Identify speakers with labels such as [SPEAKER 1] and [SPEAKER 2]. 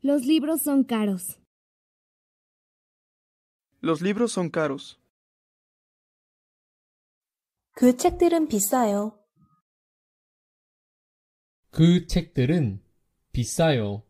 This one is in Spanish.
[SPEAKER 1] Los libros son caros.
[SPEAKER 2] Los libros son caros.
[SPEAKER 1] 책들은
[SPEAKER 3] 비싸요.